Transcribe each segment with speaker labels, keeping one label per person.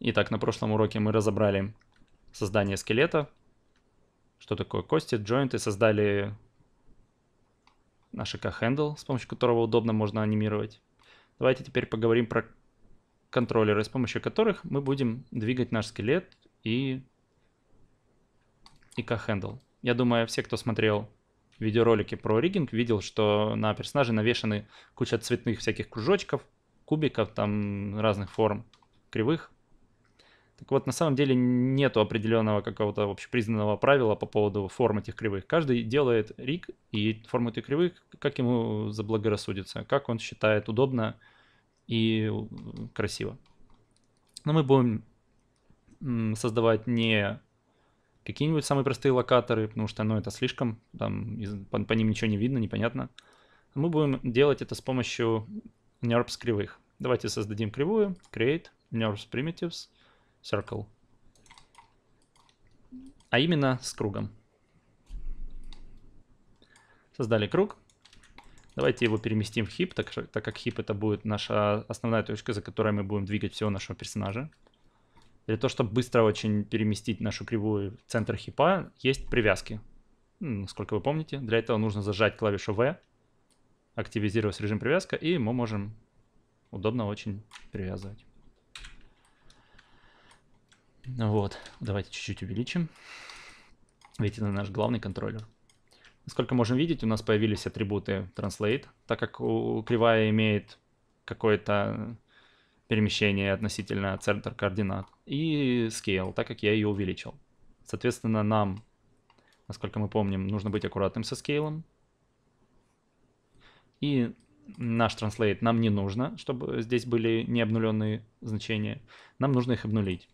Speaker 1: Итак, на прошлом уроке мы разобрали создание скелета, что такое кости, джойнты, создали наш ЭК-хендл, с помощью которого удобно можно анимировать. Давайте теперь поговорим про контроллеры, с помощью которых мы будем двигать наш скелет и ЭК-хендл. Я думаю, все, кто смотрел видеоролике про риггинг видел, что на персонаже навешаны куча цветных всяких кружочков, кубиков там разных форм, кривых. Так вот, на самом деле нету определенного какого-то общепризнанного правила по поводу форм этих кривых. Каждый делает риг и форму этих кривых, как ему заблагорассудится, как он считает удобно и красиво. Но мы будем создавать не Какие-нибудь самые простые локаторы, потому что ну, это слишком, там, по, по ним ничего не видно, непонятно. Мы будем делать это с помощью NURBS кривых. Давайте создадим кривую, create, NURBS primitives, circle. А именно с кругом. Создали круг. Давайте его переместим в хип, так, так как хип это будет наша основная точка, за которой мы будем двигать всего нашего персонажа для того, чтобы быстро очень переместить нашу кривую в центр хипа, есть привязки. Насколько вы помните, для этого нужно зажать клавишу V, активизировать режим привязка, и мы можем удобно очень привязывать. Вот, давайте чуть-чуть увеличим. Ведь это наш главный контроллер. Насколько можем видеть, у нас появились атрибуты Translate, так как у кривая имеет какое то перемещение относительно центр координат и scale, так как я ее увеличил. Соответственно, нам, насколько мы помним, нужно быть аккуратным со скейлом. И наш translate нам не нужно, чтобы здесь были не обнуленные значения. Нам нужно их обнулить.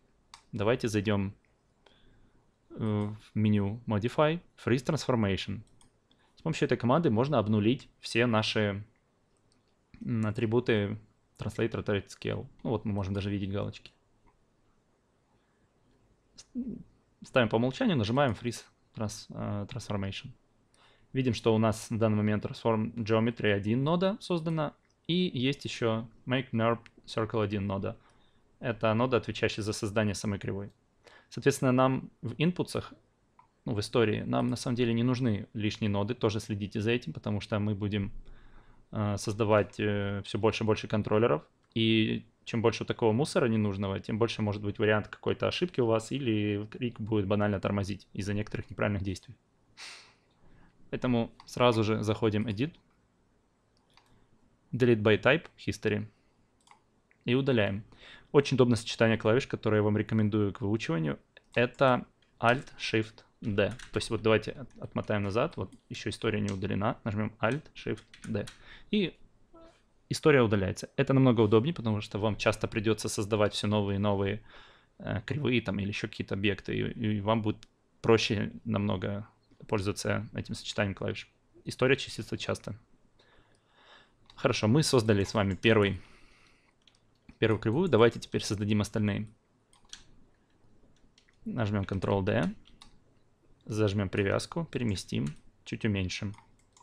Speaker 1: Давайте зайдем э, в меню Modify, Freeze Transformation. С помощью этой команды можно обнулить все наши атрибуты translate rotate scale. Ну вот мы можем даже видеть галочки. Ставим по умолчанию, нажимаем freeze trans, uh, transformation. Видим, что у нас на данный момент transform geometry 1 нода создана, и есть еще make nerve circle 1 нода. Это нода, отвечающая за создание самой кривой. Соответственно, нам в инпутсах, ну, в истории, нам на самом деле не нужны лишние ноды, тоже следите за этим, потому что мы будем Э, создавать э, все больше и больше контроллеров. И чем больше такого мусора ненужного, тем больше может быть вариант какой-то ошибки у вас, или крик будет банально тормозить из-за некоторых неправильных действий. Поэтому сразу же заходим Edit, Delete by Type, History и удаляем. Очень удобное сочетание клавиш, которое я вам рекомендую к выучиванию, это Alt-Shift D. То есть вот давайте отмотаем назад, вот еще история не удалена, нажмем Alt, Shift, D. И история удаляется. Это намного удобнее, потому что вам часто придется создавать все новые и новые э, кривые там или еще какие-то объекты, и, и вам будет проще намного пользоваться этим сочетанием клавиш. История чистится часто. Хорошо, мы создали с вами первый, первую кривую. Давайте теперь создадим остальные. Нажмем Ctrl-D. Зажмем привязку, переместим, чуть уменьшим,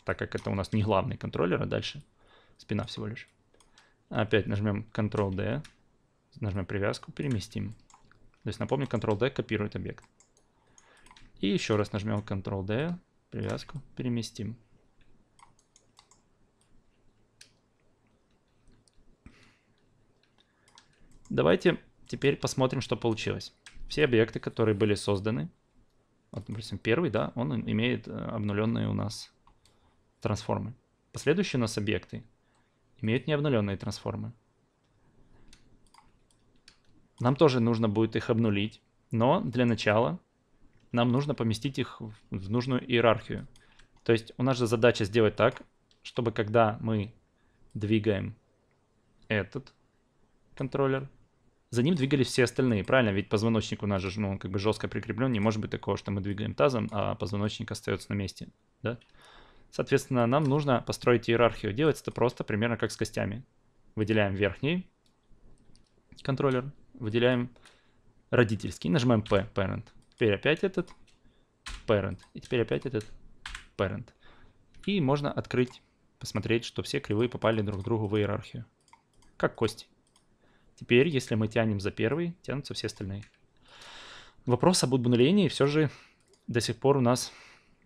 Speaker 1: так как это у нас не главный контроллер, а дальше спина всего лишь. Опять нажмем Ctrl-D, нажмем привязку, переместим. То есть напомню, Ctrl-D копирует объект. И еще раз нажмем Ctrl-D, привязку, переместим. Давайте теперь посмотрим, что получилось. Все объекты, которые были созданы, вот, например, первый, да, он имеет э, обнуленные у нас трансформы. Последующие у нас объекты имеют необнуленные трансформы. Нам тоже нужно будет их обнулить, но для начала нам нужно поместить их в нужную иерархию. То есть у нас же задача сделать так, чтобы когда мы двигаем этот контроллер, за ним двигались все остальные, правильно? Ведь позвоночник у нас же, ну, он как бы жестко прикреплен, не может быть такого, что мы двигаем тазом, а позвоночник остается на месте, да? Соответственно, нам нужно построить иерархию. Делать это просто примерно как с костями. Выделяем верхний контроллер, выделяем родительский, нажимаем P, parent. Теперь опять этот, parent, и теперь опять этот, parent. И можно открыть, посмотреть, что все кривые попали друг к другу в иерархию, как кости. Теперь, если мы тянем за первый, тянутся все остальные. Вопрос об обнулении все же до сих пор у нас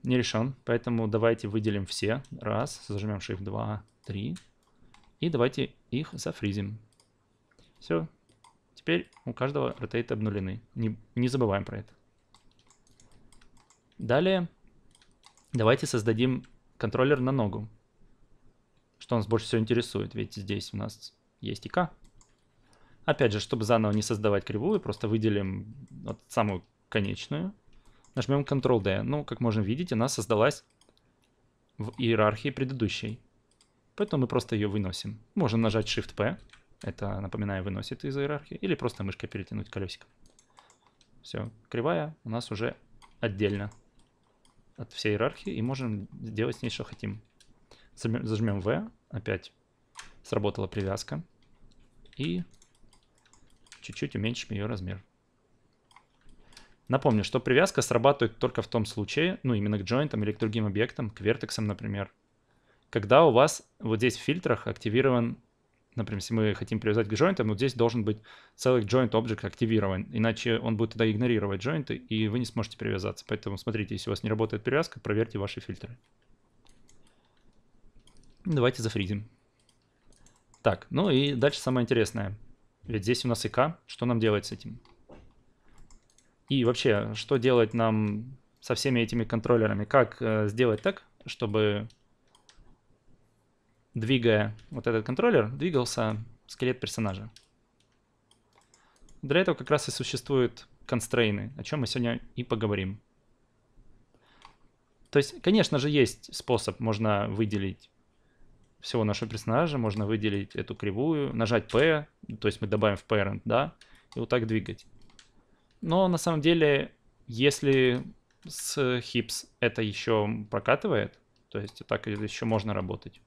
Speaker 1: не решен, поэтому давайте выделим все. Раз, зажмем Shift 2, 3. И давайте их зафризим. Все. Теперь у каждого ротейт обнулены. Не, не забываем про это. Далее давайте создадим контроллер на ногу. Что нас больше всего интересует, ведь здесь у нас есть и Опять же, чтобы заново не создавать кривую, просто выделим вот самую конечную. Нажмем Ctrl-D. Ну, как можно видеть, она создалась в иерархии предыдущей. Поэтому мы просто ее выносим. Можно нажать Shift-P. Это, напоминаю, выносит из иерархии. Или просто мышкой перетянуть колесико. Все, кривая у нас уже отдельно от всей иерархии. И можем делать с ней, что хотим. Зажмем V. Опять сработала привязка. И чуть-чуть уменьшим ее размер. Напомню, что привязка срабатывает только в том случае, ну именно к джойнтам или к другим объектам, к вертексам, например, когда у вас вот здесь в фильтрах активирован, например, если мы хотим привязать к джойнтам, вот здесь должен быть целый joint object активирован, иначе он будет тогда игнорировать джойнты, и вы не сможете привязаться. Поэтому смотрите, если у вас не работает привязка, проверьте ваши фильтры. Давайте зафризим. Так, ну и дальше самое интересное — ведь здесь у нас ИК. Что нам делать с этим? И вообще, что делать нам со всеми этими контроллерами? Как э, сделать так, чтобы, двигая вот этот контроллер, двигался скелет персонажа? Для этого как раз и существуют констрейны, о чем мы сегодня и поговорим. То есть, конечно же, есть способ, можно выделить всего нашего персонажа, можно выделить эту кривую, нажать P, то есть мы добавим в parent, да, и вот так двигать. Но на самом деле, если с hips это еще прокатывает, то есть так еще можно работать,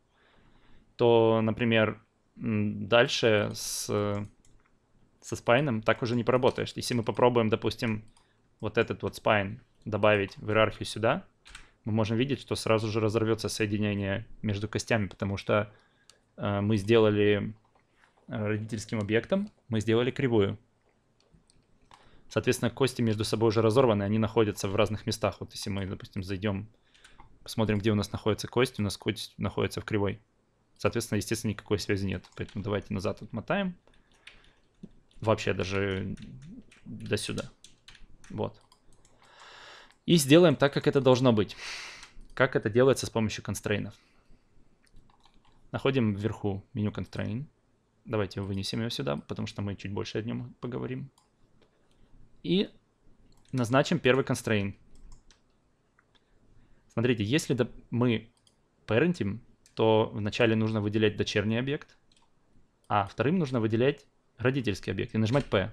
Speaker 1: то, например, дальше с, со спайном так уже не поработаешь. Если мы попробуем, допустим, вот этот вот спайн добавить в иерархию сюда, мы можем видеть, что сразу же разорвется соединение между костями, потому что э, мы сделали э, родительским объектом, мы сделали кривую. Соответственно, кости между собой уже разорваны, они находятся в разных местах. Вот если мы, допустим, зайдем, посмотрим, где у нас находится кость, у нас кость находится в кривой. Соответственно, естественно, никакой связи нет. Поэтому давайте назад отмотаем. Вообще даже до сюда. Вот и сделаем так, как это должно быть. Как это делается с помощью констрейнов. Находим вверху меню constrain. Давайте вынесем его сюда, потому что мы чуть больше о нем поговорим. И назначим первый constraint. Смотрите, если мы Parentим, то вначале нужно выделять дочерний объект, а вторым нужно выделять родительский объект и нажимать P.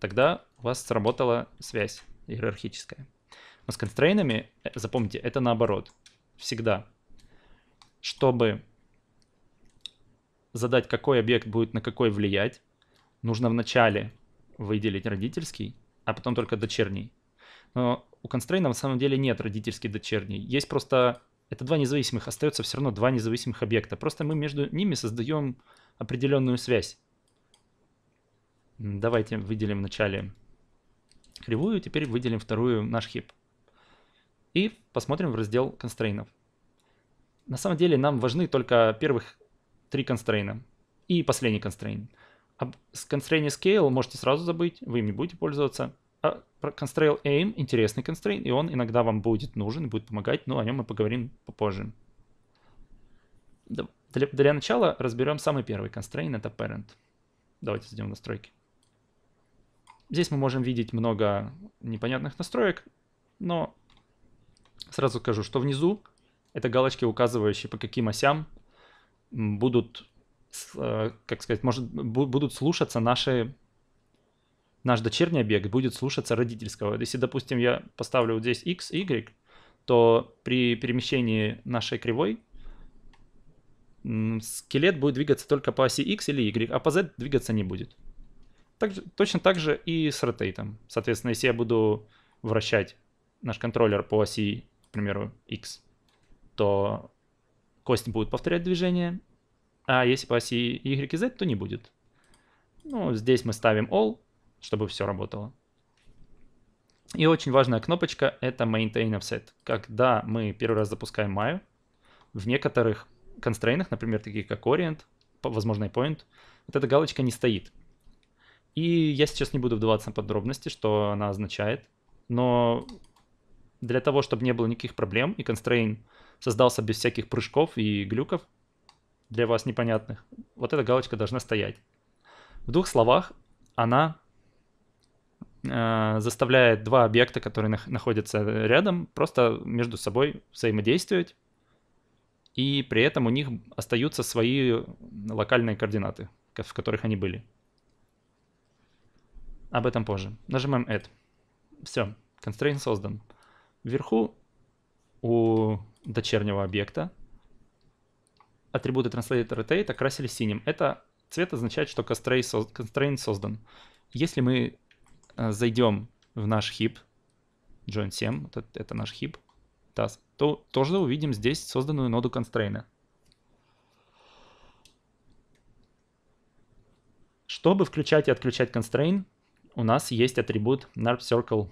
Speaker 1: Тогда у вас сработала связь иерархическая. Но с констрейнами, э, запомните, это наоборот. Всегда. Чтобы задать, какой объект будет на какой влиять, нужно вначале выделить родительский, а потом только дочерний. Но у констрейна на самом деле нет родительский дочерний. Есть просто... Это два независимых, остается все равно два независимых объекта. Просто мы между ними создаем определенную связь. Давайте выделим вначале кривую, теперь выделим вторую наш хип и посмотрим в раздел констрейнов. На самом деле нам важны только первых три констрейна и последний констрейн. Об constraint scale можете сразу забыть, вы им не будете пользоваться. А про constraint aim интересный констрейн и он иногда вам будет нужен, будет помогать, но о нем мы поговорим попозже. Для, для начала разберем самый первый constraint, это parent. Давайте зайдем в настройки. Здесь мы можем видеть много непонятных настроек, но Сразу скажу, что внизу это галочки, указывающие по каким осям будут, э, как сказать, может, будут слушаться наши наш дочерний объект будет слушаться родительского. Если, допустим, я поставлю вот здесь x, y, то при перемещении нашей кривой скелет будет двигаться только по оси x или y, а по z двигаться не будет. Так, точно так же и с ротейтом. Соответственно, если я буду вращать наш контроллер по оси примеру, x, то кость будет повторять движение, а если по оси y и z, то не будет. Ну, здесь мы ставим all, чтобы все работало. И очень важная кнопочка — это Maintain Offset. Когда мы первый раз запускаем Maya, в некоторых констрейнах, например, таких как Orient, возможно, и Point, вот эта галочка не стоит. И я сейчас не буду вдаваться на подробности, что она означает, но для того, чтобы не было никаких проблем, и constrain создался без всяких прыжков и глюков для вас непонятных, вот эта галочка должна стоять. В двух словах она э, заставляет два объекта, которые на, находятся рядом, просто между собой взаимодействовать, и при этом у них остаются свои локальные координаты, в которых они были. Об этом позже. Нажимаем Add. Все, constraint создан. Вверху у дочернего объекта атрибуты Translator Rotate окрасили синим. Это цвет означает, что constraint создан. Если мы э, зайдем в наш хип, join 7, это, это наш хип, task, то тоже увидим здесь созданную ноду constraint. Чтобы включать и отключать constraint, у нас есть атрибут narp circle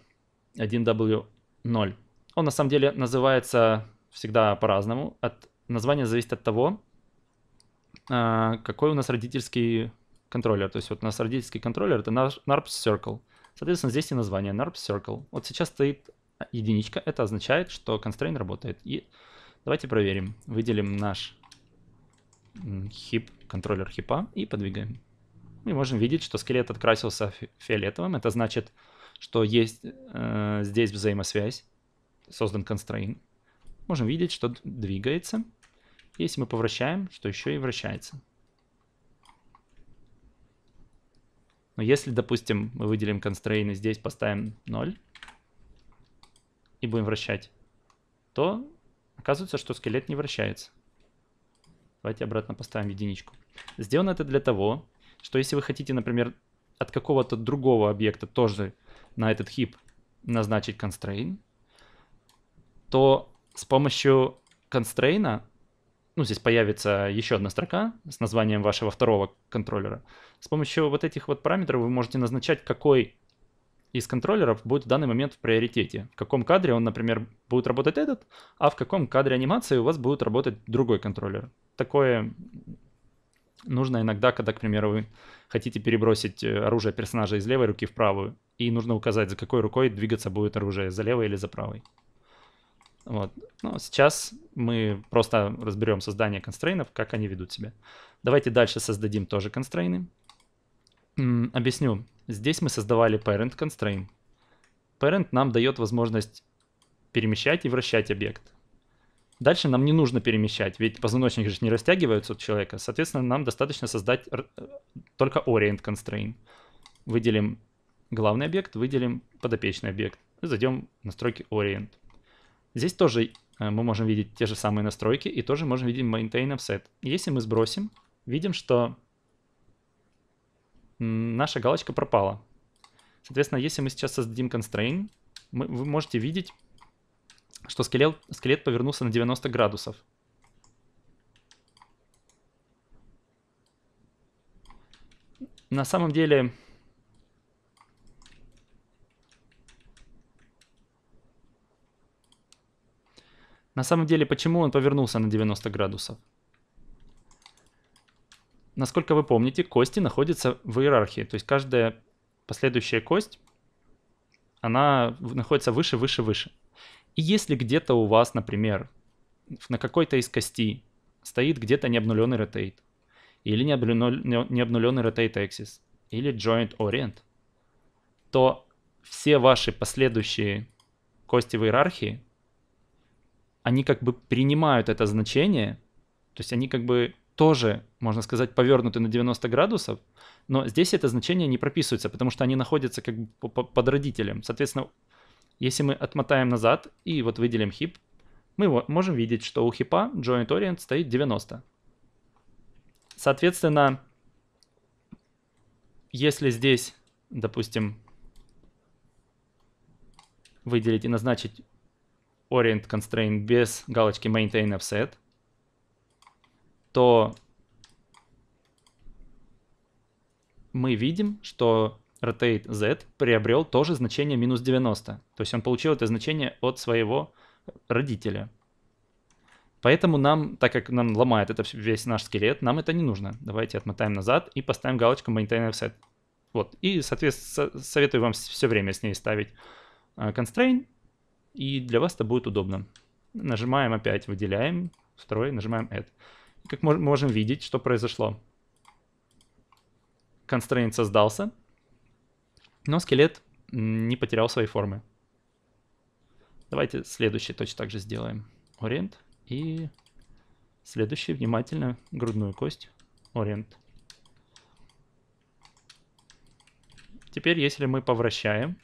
Speaker 1: 1w0. Он на самом деле называется всегда по-разному. От, название зависит от того, а, какой у нас родительский контроллер. То есть вот у нас родительский контроллер — это наш NARP Circle. Соответственно, здесь и название NARP Circle. Вот сейчас стоит единичка. Это означает, что constraint работает. И давайте проверим. Выделим наш хип, контроллер хипа и подвигаем. Мы можем видеть, что скелет открасился фиолетовым. Это значит, что есть э, здесь взаимосвязь создан constraint. Можем видеть, что двигается. Если мы повращаем, что еще и вращается. Но если, допустим, мы выделим constraint и здесь поставим 0 и будем вращать, то оказывается, что скелет не вращается. Давайте обратно поставим единичку. Сделано это для того, что если вы хотите, например, от какого-то другого объекта тоже на этот хип назначить constraint, то с помощью констрейна, ну, здесь появится еще одна строка с названием вашего второго контроллера. С помощью вот этих вот параметров вы можете назначать, какой из контроллеров будет в данный момент в приоритете. В каком кадре он, например, будет работать этот, а в каком кадре анимации у вас будет работать другой контроллер. Такое нужно иногда, когда, к примеру, вы хотите перебросить э, оружие персонажа из левой руки в правую, и нужно указать, за какой рукой двигаться будет оружие, за левой или за правой. Вот. Но ну, сейчас мы просто разберем создание констрейнов, как они ведут себя. Давайте дальше создадим тоже констрейны. Объясню. Здесь мы создавали parent constraint. Parent нам дает возможность перемещать и вращать объект. Дальше нам не нужно перемещать, ведь позвоночник же не растягивается у человека. Соответственно, нам достаточно создать э, только orient constraint. Выделим главный объект, выделим подопечный объект. зайдем в настройки orient. Здесь тоже э, мы можем видеть те же самые настройки и тоже можем видеть maintain offset. Если мы сбросим, видим, что наша галочка пропала. Соответственно, если мы сейчас создадим constraint, мы, вы можете видеть, что скелет, скелет повернулся на 90 градусов. На самом деле, На самом деле, почему он повернулся на 90 градусов? Насколько вы помните, кости находятся в иерархии. То есть каждая последующая кость, она находится выше, выше, выше. И если где-то у вас, например, на какой-то из костей стоит где-то необнуленный rotate, или необнуленный rotate axis, или joint orient, то все ваши последующие кости в иерархии они как бы принимают это значение, то есть они как бы тоже, можно сказать, повернуты на 90 градусов, но здесь это значение не прописывается, потому что они находятся как бы под родителем. Соответственно, если мы отмотаем назад и вот выделим хип, мы можем видеть, что у хипа joint orient стоит 90. Соответственно, если здесь, допустим, выделить и назначить orient constraint без галочки maintain offset, то мы видим, что rotate z приобрел тоже значение минус 90. То есть он получил это значение от своего родителя. Поэтому нам, так как нам ломает это весь наш скелет, нам это не нужно. Давайте отмотаем назад и поставим галочку maintain offset. Вот. И, соответственно, советую вам все время с ней ставить э, constraint и для вас это будет удобно. Нажимаем опять, выделяем, второй, нажимаем Add. Как мы можем видеть, что произошло. Constraint создался, но скелет не потерял своей формы. Давайте следующий точно так же сделаем. Orient и следующий внимательно грудную кость. Orient. Теперь, если мы повращаем,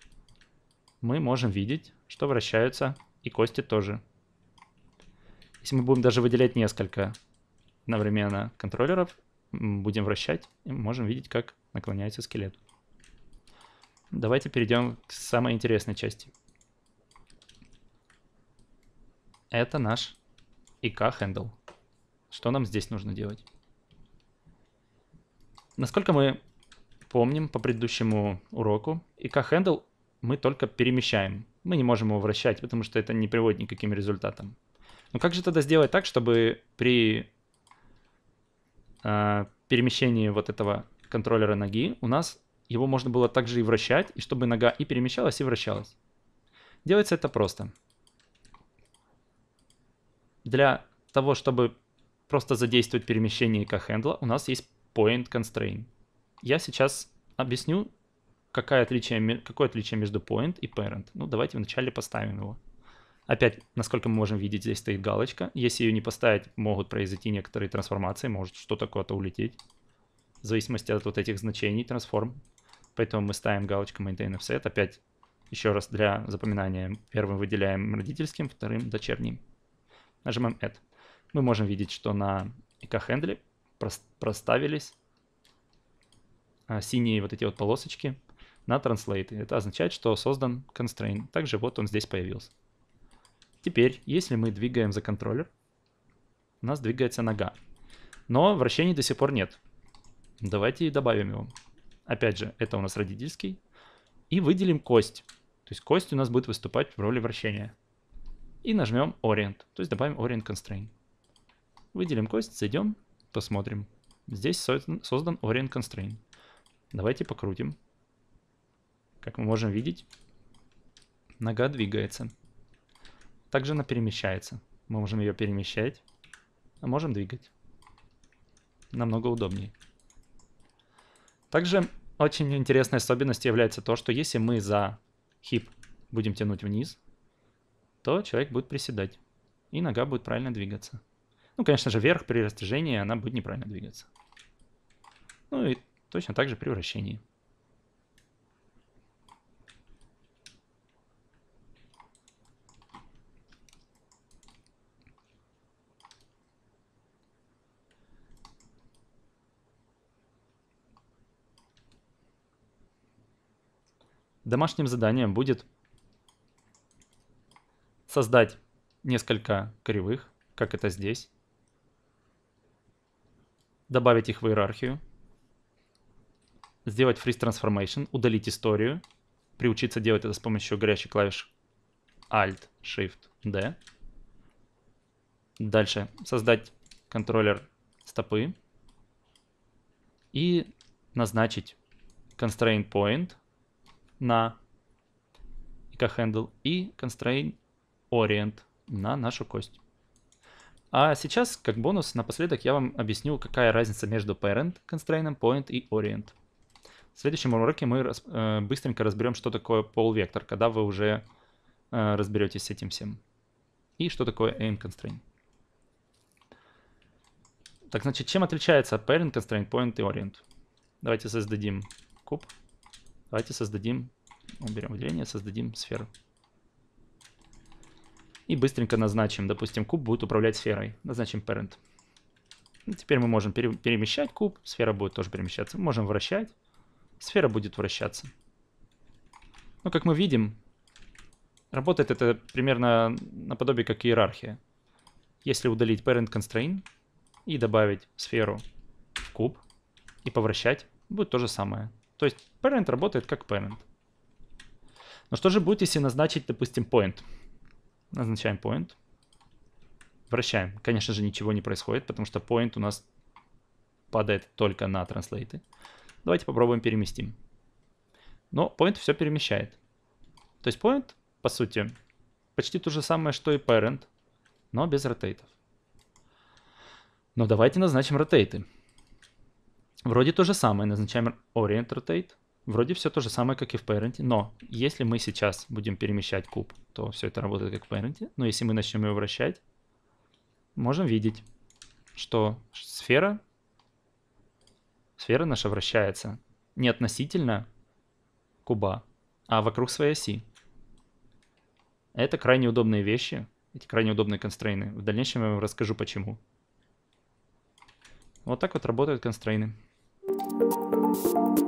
Speaker 1: мы можем видеть, что вращаются, и кости тоже. Если мы будем даже выделять несколько одновременно контроллеров, будем вращать, и можем видеть, как наклоняется скелет. Давайте перейдем к самой интересной части. Это наш ИК-хендл. Что нам здесь нужно делать? Насколько мы помним по предыдущему уроку, ИК-хендл мы только перемещаем мы не можем его вращать, потому что это не приводит ни к результатам. Но как же тогда сделать так, чтобы при э, перемещении вот этого контроллера ноги у нас его можно было также и вращать, и чтобы нога и перемещалась, и вращалась? Делается это просто. Для того, чтобы просто задействовать перемещение как хендла, у нас есть point constraint. Я сейчас объясню, какое отличие, какое отличие между point и parent? Ну, давайте вначале поставим его. Опять, насколько мы можем видеть, здесь стоит галочка. Если ее не поставить, могут произойти некоторые трансформации, может что-то куда-то улететь. В зависимости от вот этих значений трансформ. Поэтому мы ставим галочку maintain offset. Опять, еще раз для запоминания. Первым выделяем родительским, вторым дочерним. Нажимаем add. Мы можем видеть, что на ик-хендле проставились а, синие вот эти вот полосочки – на translate. Это означает, что создан constraint. Также вот он здесь появился. Теперь, если мы двигаем за контроллер, у нас двигается нога. Но вращений до сих пор нет. Давайте добавим его. Опять же, это у нас родительский. И выделим кость. То есть кость у нас будет выступать в роли вращения. И нажмем Orient. То есть добавим Orient Constraint. Выделим кость, зайдем, посмотрим. Здесь создан Orient Constraint. Давайте покрутим. Как мы можем видеть, нога двигается. Также она перемещается. Мы можем ее перемещать, а можем двигать. Намного удобнее. Также очень интересной особенностью является то, что если мы за хип будем тянуть вниз, то человек будет приседать, и нога будет правильно двигаться. Ну, конечно же, вверх при растяжении она будет неправильно двигаться. Ну и точно так же при вращении. Домашним заданием будет создать несколько кривых, как это здесь, добавить их в иерархию, сделать freeze transformation, удалить историю, приучиться делать это с помощью горящей клавиш Alt, Shift, D. Дальше создать контроллер стопы и назначить constraint point на handle и constraint orient на нашу кость. А сейчас, как бонус, напоследок я вам объясню, какая разница между parent constraint, point и orient. В следующем уроке мы э, быстренько разберем, что такое полвектор, когда вы уже э, разберетесь с этим всем. И что такое aim constraint. Так, значит, чем отличается parent constraint, point и orient? Давайте создадим куб. Давайте создадим, уберем выделение, создадим сферу. И быстренько назначим, допустим, куб будет управлять сферой. Назначим parent. И теперь мы можем пере перемещать куб, сфера будет тоже перемещаться. можем вращать, сфера будет вращаться. Но как мы видим, работает это примерно наподобие как иерархия. Если удалить parent constraint и добавить сферу в куб и повращать, будет то же самое. То есть parent работает как parent. Но что же будет, если назначить, допустим, point? Назначаем point. Вращаем. Конечно же, ничего не происходит, потому что point у нас падает только на translate. Давайте попробуем переместим. Но point все перемещает. То есть point, по сути, почти то же самое, что и parent, но без ротейтов. Но давайте назначим ротейты. Вроде то же самое, назначаем orient rotate. Вроде все то же самое, как и в parent, но если мы сейчас будем перемещать куб, то все это работает как в parent, но если мы начнем его вращать, можем видеть, что сфера, сфера наша вращается не относительно куба, а вокруг своей оси. Это крайне удобные вещи, эти крайне удобные констрейны. В дальнейшем я вам расскажу почему. Вот так вот работают констрейны. Thank you.